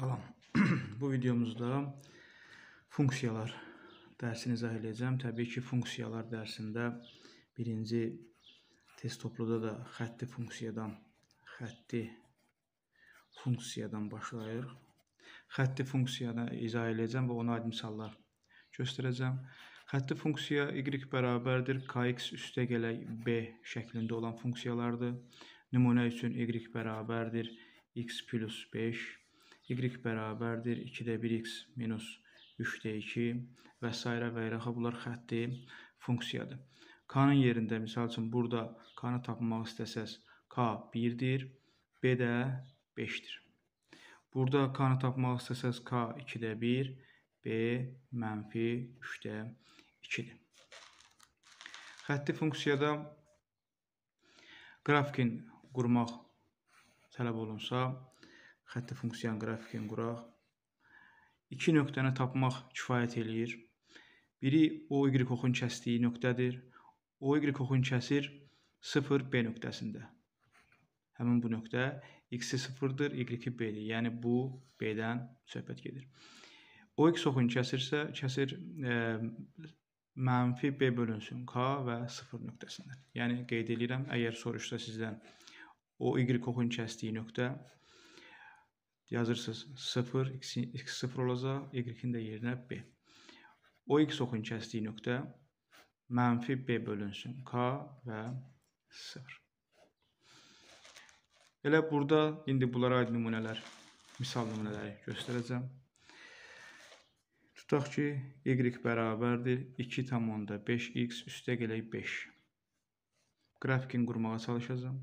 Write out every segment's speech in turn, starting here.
Salam. Bu videomuzda funksiyalar dərsini izah edəcəm. Təbii ki, funksiyalar dərsində birinci test topluda da xətti funksiyadan xətti funksiyadan başlayırıq. Xətti funksiyanı izah edəcəm və ona aid misallar göstərəcəm. Xətti funksiya y bərabərdir kx üstə gələk b şəklində olan funksiyalardır. Nümunə üçün y bərabərdir x plus 5 y bərabərdir 2-də 1x minus 3-də 2 və s. və ilaxə bunlar xətti funksiyadır. K-nın yerində, misal üçün, burada K-nı tapmaq istəsəz, K 1-dir, B də 5-dir. Burada K-nı tapmaq istəsəz, K 2-də 1, B mənfi 3-də 2-dir. Xətti funksiyada qrafikin qurmaq tələb olunsa, xətti funksiyan qrafikin quraq. İki nöqtəni tapmaq kifayət eləyir. Biri OY oxun kəsdiyi nöqtədir. OY oxun kəsir 0 B nöqtəsində. Həmin bu nöqtə x-i 0-dır, y-i b-dir. Yəni bu b-dən söhbət gedir. OX oxun kəsirsə, kəsir e, mənfi b bölünsün k və 0 nöqtəsindən. Yəni qeyd edirəm, əgər soruşsa sizdən o y oxun kəsdiyi nöqtə yazırsınız 0, x, x0 olacaq, y-in də yerinə b. O x oxun kəsdiyi nöqtə mənfi b bölünsün, k və 0. Elə burada indi bunlara aid nümunələr, misal nümunələri göstərəcəm. Tutaq ki, y bərabərdir 2,5x üstə gələk 5. Qrafikin qurmağa çalışacağım.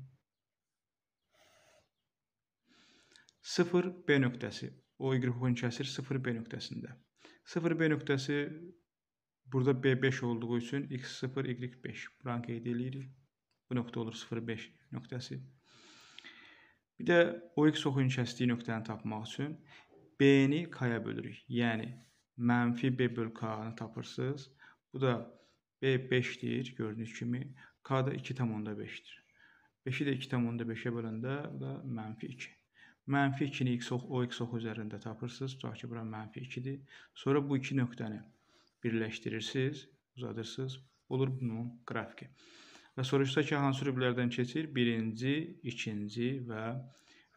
0B nöqtəsi. O y hüququn kəsir 0B nöqtəsində. 0B nöqtəsi burada B5 olduğu üçün x0, y5. Buranı qeyd edirik. Bu nöqtə olur 0,5 nöqtəsi. Bir də OX oxuyun kəsdiyi nöqtəni tapmaq üçün B-ni K-ya bölürük. Yəni, mənfi B böl K-nı tapırsınız. Bu da B5-dir, gördüyünüz kimi. K da 2,5-dir. 5-i də 2,5-ə böləndə, bu da mənfi 2. Mənfi 2-ni x ox, o x ox üzərində tapırsınız. Tutaq ki, bura mənfi 2-dir. Sonra bu iki nöqtəni birləşdirirsiniz, uzadırsınız. Olur bunun qrafiki. Və soruşsa ki, hansı rüblərdən keçir? Birinci, ikinci və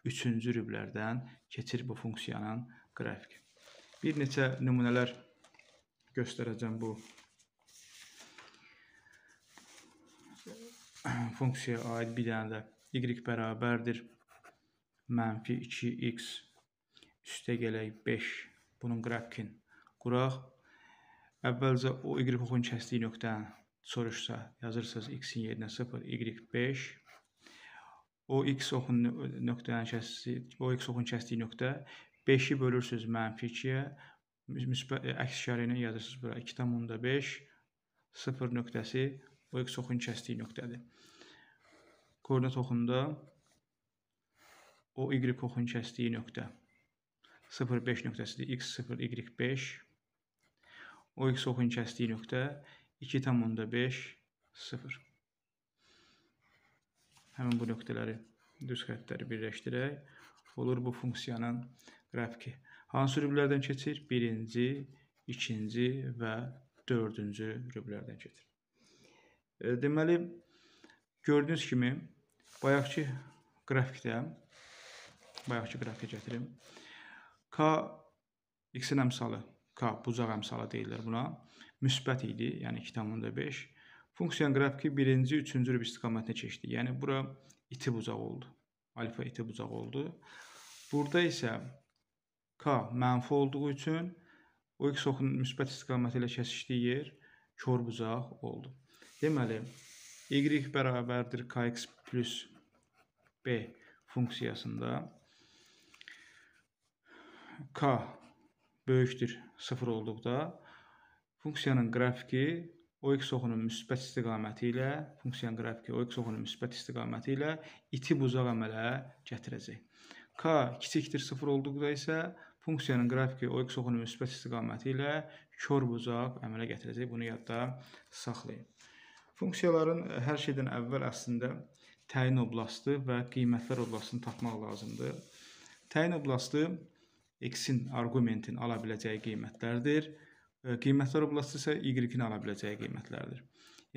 üçüncü rüblərdən keçir bu funksiyanın qrafiki. Bir neçə nümunələr göstərəcəm bu funksiyaya aid bir dənə də y bərabərdir mənfi 2x üstə gələk 5 bunun qrafikin quraq. Əvvəlcə o y oxun kəsdiyi nöqtədən soruşsa yazırsınız x-in yerinə 0, y 5. O x oxun nöqtədən kəsdiyi, o x oxun kəsdiyi nöqtə 5-i bölürsüz mənfi 2-yə, müsbət e, əks işarə ilə yazırsınız bura 2.5 0 nöqtəsi o x oxun kəsdiyi nöqtədir. Koordinat oxunda o y oxun kəsdiyi nöqtə 0,5 nöqtəsidir. x 0, y 5 o x oxun kəsdiyi nöqtə 2,5 0 Həmin bu nöqtələri düz xəttləri birləşdirək olur bu funksiyanın qrafiki. Hansı rüblərdən keçir? Birinci, ikinci və dördüncü rüblərdən keçir. E, deməli, gördüyünüz kimi, bayaqki qrafikdə bayaqki qrafikə gətirim. E k x-in əmsalı, k bucaq əmsalı deyilir buna. Müsbət idi, yəni 2,5. Funksiyanın qrafiki 1-ci, 3-cü rüb istiqamətinə keçdi. Yəni bura iti bucaq oldu. Alfa iti bucaq oldu. Burada isə k mənfi olduğu üçün o x oxunun müsbət istiqaməti ilə kəsişdiyi yer kör bucaq oldu. Deməli, y bərabərdir kx plus b funksiyasında k böyükdür 0 olduqda funksiyanın qrafiki OX oxunun müsbət istiqaməti ilə funksiyanın qrafiki OX oxunun müsbət istiqaməti ilə iti buzaq əmələ gətirəcək. K kiçikdir 0 olduqda isə funksiyanın qrafiki OX oxunun müsbət istiqaməti ilə kör buzaq əmələ gətirəcək. Bunu yadda saxlayın. Funksiyaların hər şeydən əvvəl əslində təyin oblastı və qiymətlər oblastını tapmaq lazımdır. Təyin oblastı X-in arqumentin ala biləcəyi qiymətlərdir. Qiymətlər oblası isə Y-in ala biləcəyi qiymətlərdir.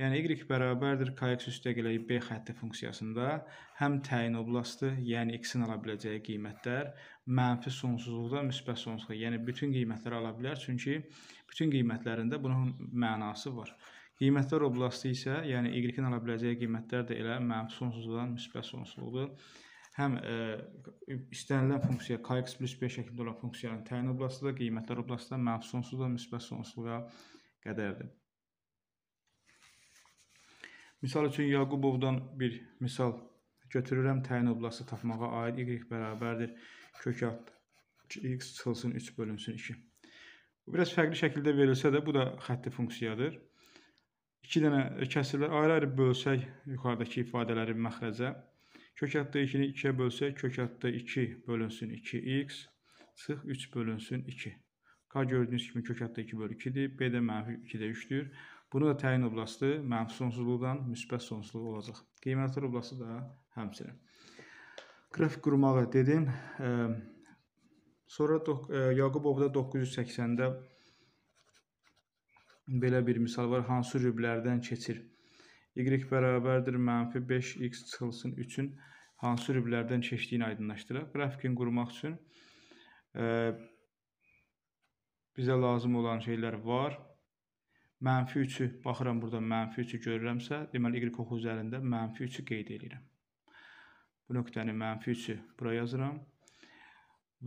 Yəni y bərabərdir kx üstəgəl b xətti funksiyasında həm təyin oblastı, yəni x-in ala biləcəyi qiymətlər mənfi sonsuzluqda müsbət sonsuzluğa, yəni bütün qiymətləri ala bilər, çünki bütün qiymətlərində bunun mənası var. Qiymətlər oblastı isə, yəni y-in ala biləcəyi qiymətlər də elə mənfi sonsuzluqdan müsbət sonsuzluqdur həm ə, e, istənilən funksiya kx+5 şəklində olan funksiyanın təyin oblastıdır, qiymətlər oblastıdır, mənfi sonsuzdan müsbət sonsuzluğa qədərdir. Misal üçün Yaqubovdan bir misal götürürəm, təyin oblası tapmağa aid y bərabərdir kök alt x çıxılsın 3 bölünsün 2. Bu biraz fərqli şəkildə verilsə də bu da xətti funksiyadır. 2 dənə kəsirlər ayrı-ayrı bölsək yuxarıdakı ifadələri məxrəcə Kök hətdə 2-ni 2-yə bölsək, kök hətdə 2 bölünsün 2x, çıx 3 bölünsün 2. K gördüyünüz kimi kök hətdə 2 bölü 2-dir, B də mənfi 2-də 3-dür. Bunu da təyin oblastı mənfi sonsuzluqdan müsbət sonsuzluq olacaq. Qiymətlər oblastı da həmçinin. Qrafik qurmağı dedim. Sonra Yaqubovda 980-də belə bir misal var. Hansı rüblərdən keçir? Y bərabərdir mənfi 5x çıxılsın 3-ün hansı rüblərdən keçdiyini aydınlaşdıraq. Qrafikin qurmaq üçün ə, e, bizə lazım olan şeylər var. Mənfi 3-ü, baxıram burada mənfi 3-ü görürəmsə, deməli y oxu üzərində mənfi 3-ü qeyd edirəm. Bu nöqtəni mənfi 3-ü bura yazıram.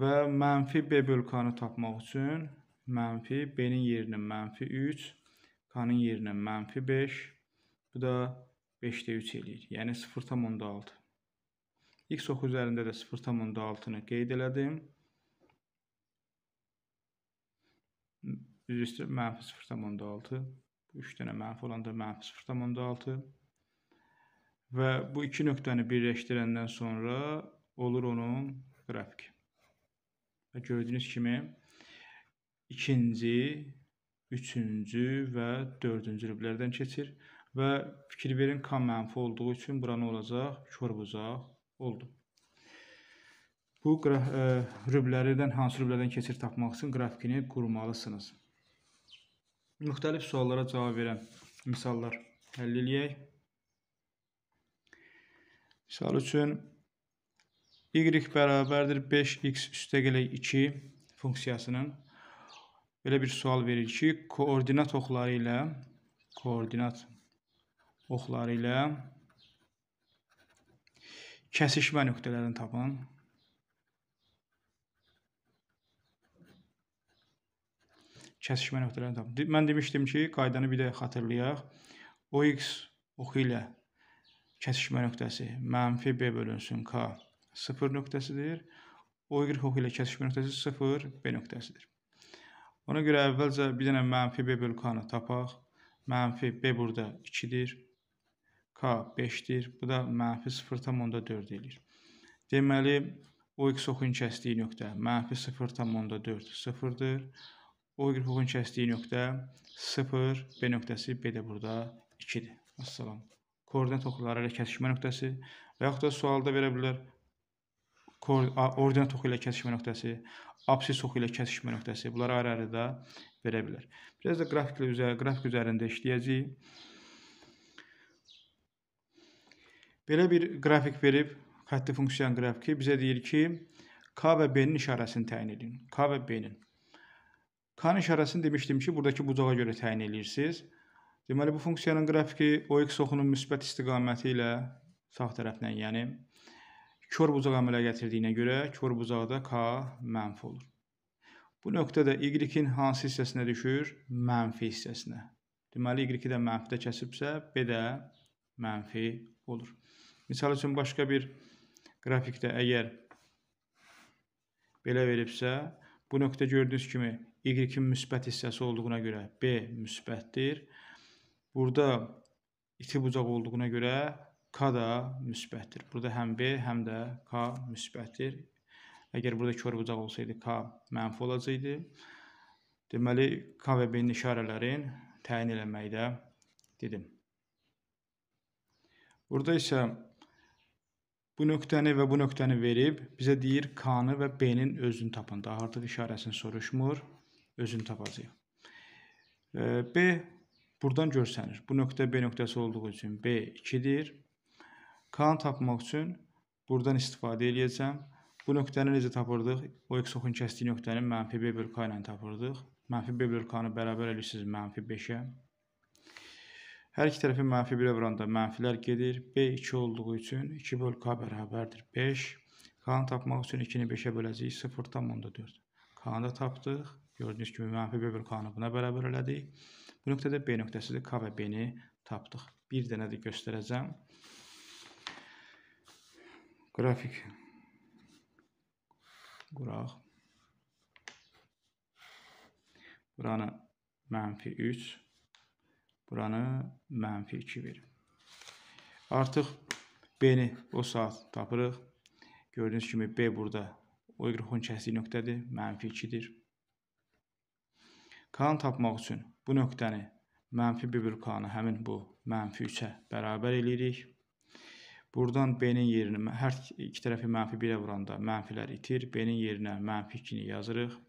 Və mənfi b bölkanı tapmaq üçün mənfi b-nin yerinə mənfi 3, k-nın yerinə mənfi 5, Bu da 5-də 3 eləyir. Yəni 0,6. X oxu üzərində də 0,6-nı qeyd elədim. Üzr istəyirəm, mənfi 0,6. Bu 3 dənə mənfi olanda mənfi 0,6. Və bu iki nöqtəni birləşdirəndən sonra olur onun qrafik. Və gördüyünüz kimi ikinci, üçüncü və dördüncü rüblərdən keçir. Və fikirverin k mənfi olduğu üçün bura nə olacaq? Kör bucaq oldu. Bu ə, e, rüblərdən hansı rüblərdən keçir tapmaq üçün qrafikini qurmalısınız. Müxtəlif suallara cavab verən misallar həll eləyək. Misal üçün y bərabərdir 5x üstəgələ 2 funksiyasının belə bir sual verir ki, koordinat oxları ilə koordinat oxları ilə kəsişmə nöqtələrini tapın. Kəsişmə nöqtələrini tapın. Mən demişdim ki, qaydanı bir də xatırlayaq. OX oxu ilə kəsişmə nöqtəsi mənfi B bölünsün K 0 nöqtəsidir. OY oxu ilə kəsişmə nöqtəsi 0 B nöqtəsidir. Ona görə əvvəlcə bir dənə mənfi B bölü K-nı tapaq. Mənfi B burada 2-dir. K 5-dir. Bu da mənfi 0,4 eləyir. Deməli, O x oxun kəsdiyi nöqtə mənfi 0,4 0-dır. O y oxun kəsdiyi nöqtə 0, B nöqtəsi B də burada 2-dir. Vəssalam. Koordinat oxuları ilə kəsişmə nöqtəsi və yaxud da sualda verə bilər ordinat oxu ilə kəsişmə nöqtəsi, absis oxu ilə kəsişmə nöqtəsi. Bunları ayrı-ayrı da verə bilər. Biraz da qrafiklə üzərində, qrafik üzərində işləyəcəyik. Belə bir qrafik verib, xətti funksiyan qrafiki bizə deyir ki, K və B-nin işarəsini təyin edin. K və B-nin. K-nın işarəsini demişdim ki, buradakı bucağa görə təyin edirsiniz. Deməli, bu funksiyanın qrafiki OX oxunun müsbət istiqaməti ilə sağ tərəfdən, yəni kör bucaq əmələ gətirdiyinə görə kör bucaqda K mənfi olur. Bu nöqtə də Y-in hansı hissəsinə düşür? Mənfi hissəsinə. Deməli, Y-i də mənfidə kəsibsə, B də mənfi olur. Misal üçün başqa bir qrafikdə əgər belə veribsə, bu nöqtə gördüyünüz kimi y-in müsbət hissəsi olduğuna görə b müsbətdir. Burada iti bucaq olduğuna görə k da müsbətdir. Burada həm b, həm də k müsbətdir. Əgər burada kör bucaq olsaydı k mənfi olacaqdı. Deməli k və b-nin işarələrin təyin eləməyi də dedim. Burada isə Bu nöqtəni və bu nöqtəni verib bizə deyir K-nı və B-nin özünü tapın. Daha artıq işarəsini soruşmur, özünü tapacağıq. B buradan görsənir. Bu nöqtə B nöqtəsi olduğu üçün B 2-dir. K-nı tapmaq üçün buradan istifadə edəcəm. Bu nöqtəni necə tapırdıq? O x oxun kəsdiyi nöqtəni mənfi B bölü K ilə tapırdıq. Mənfi B bölü K-nı bərabər eləyirsiniz mənfi 5-ə. Hər iki tərəfi mənfi 1 vuranda mənfilər gedir. B 2 olduğu üçün 2 böl K bərabərdir 5. K-nı tapmaq üçün 2-ni 5-ə böləcəyik 0,4. K-nı da tapdıq. Gördüyünüz kimi mənfi 1 böl K-nı buna bərabər elədik. Bu nöqtədə B nöqtəsidir. K və B-ni tapdıq. Bir dənə də göstərəcəm. Qrafik quraq. Buranı mənfi 3 Buranı mənfi 2 verin. Artıq B-ni o saat tapırıq. Gördüyünüz kimi B burada uyğurxun kəsdiyi nöqtədir, mənfi 2-dir. K-nı tapmaq üçün bu nöqtəni mənfi 1 bölü K-nı həmin bu mənfi 3-ə bərabər eləyirik. Buradan B-nin yerini, hər iki tərəfi mənfi 1-ə vuranda mənfilər itir. B-nin yerinə mənfi 2-ni yazırıq.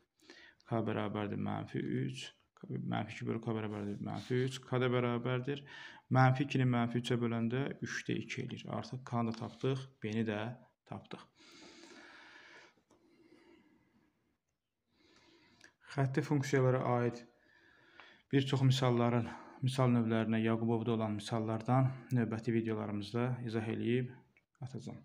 K bərabərdir mənfi 3 mənfi 2 bölü k bərabərdir mənfi 3, k da bərabərdir. Mənfi 2-ni mənfi 3-ə böləndə 3-də 2 eləyir. Artıq k-nı da tapdıq, b-ni də tapdıq. Xətti funksiyalara aid bir çox misalların, misal növlərinə Yaqubovda olan misallardan növbəti videolarımızda izah eləyib atacağam.